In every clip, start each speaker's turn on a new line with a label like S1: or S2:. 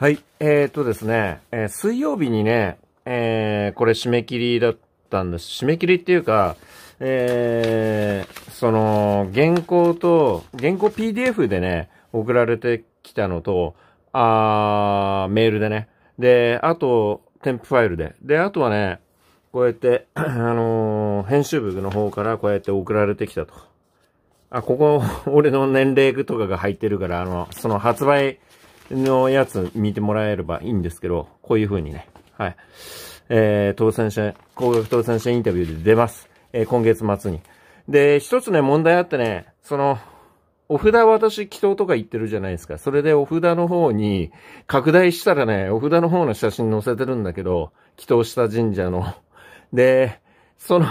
S1: はい。えー、っとですね、えー、水曜日にね、えー、これ締め切りだったんです。締め切りっていうか、えー、その、原稿と、原稿 PDF でね、送られてきたのと、あー、メールでね。で、あと、添付ファイルで。で、あとはね、こうやって、あのー、編集部の方からこうやって送られてきたと。あ、ここ、俺の年齢とかが入ってるから、あの、その発売のやつ見てもらえればいいんですけど、こういう風にね、はい。えー、当選者、高額当選者インタビューで出ます。えー、今月末に。で、一つね、問題あってね、その、お札私、祈祷とか言ってるじゃないですか。それでお札の方に、拡大したらね、お札の方の写真載せてるんだけど、祈祷した神社の。で、その、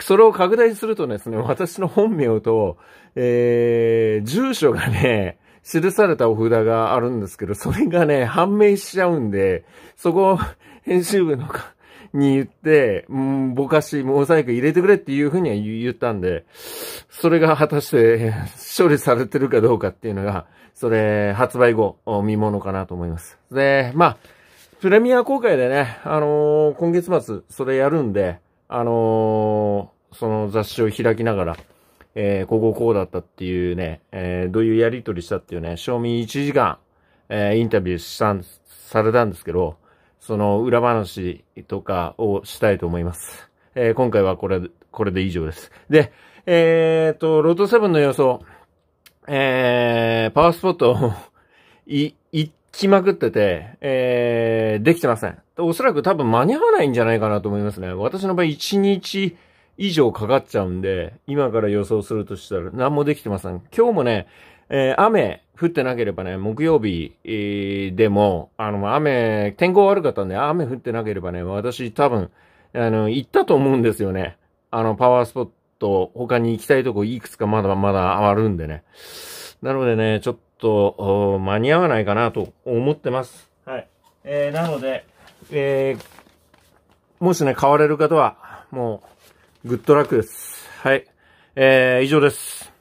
S1: それを拡大するとですね、私の本名と、えー、住所がね、記されたお札があるんですけど、それがね、判明しちゃうんで、そこ、編集部のか、に言って、うん、ぼかし、モザイク入れてくれっていうふうには言ったんで、それが果たして 処理されてるかどうかっていうのが、それ、発売後、見物かなと思います。で、まあ、プレミア公開でね、あのー、今月末、それやるんで、あのー、その雑誌を開きながら、えー、こここうだったっていうね、えー、どういうやりとりしたっていうね、賞味1時間、えー、インタビューしたん、されたんですけど、その裏話とかをしたいと思います。えー、今回はこれ、これで以上です。で、えっと、ロセブンの予想、えー、パワースポット い、行きまくってて、えー、できてません。おそらく多分間に合わないんじゃないかなと思いますね。私の場合1日、以上かかっちゃうんで、今から予想するとしたら何もできてません。今日もね、えー、雨降ってなければね、木曜日、えー、でも、あの、雨、天候悪かったんで、雨降ってなければね、私多分、あの、行ったと思うんですよね。あの、パワースポット、他に行きたいとこいくつかまだまだあるんでね。なのでね、ちょっと、間に合わないかなと思ってます。はい。えー、なので、えー、もしね、買われる方は、もう、グッドラックです。はい。えー、以上です。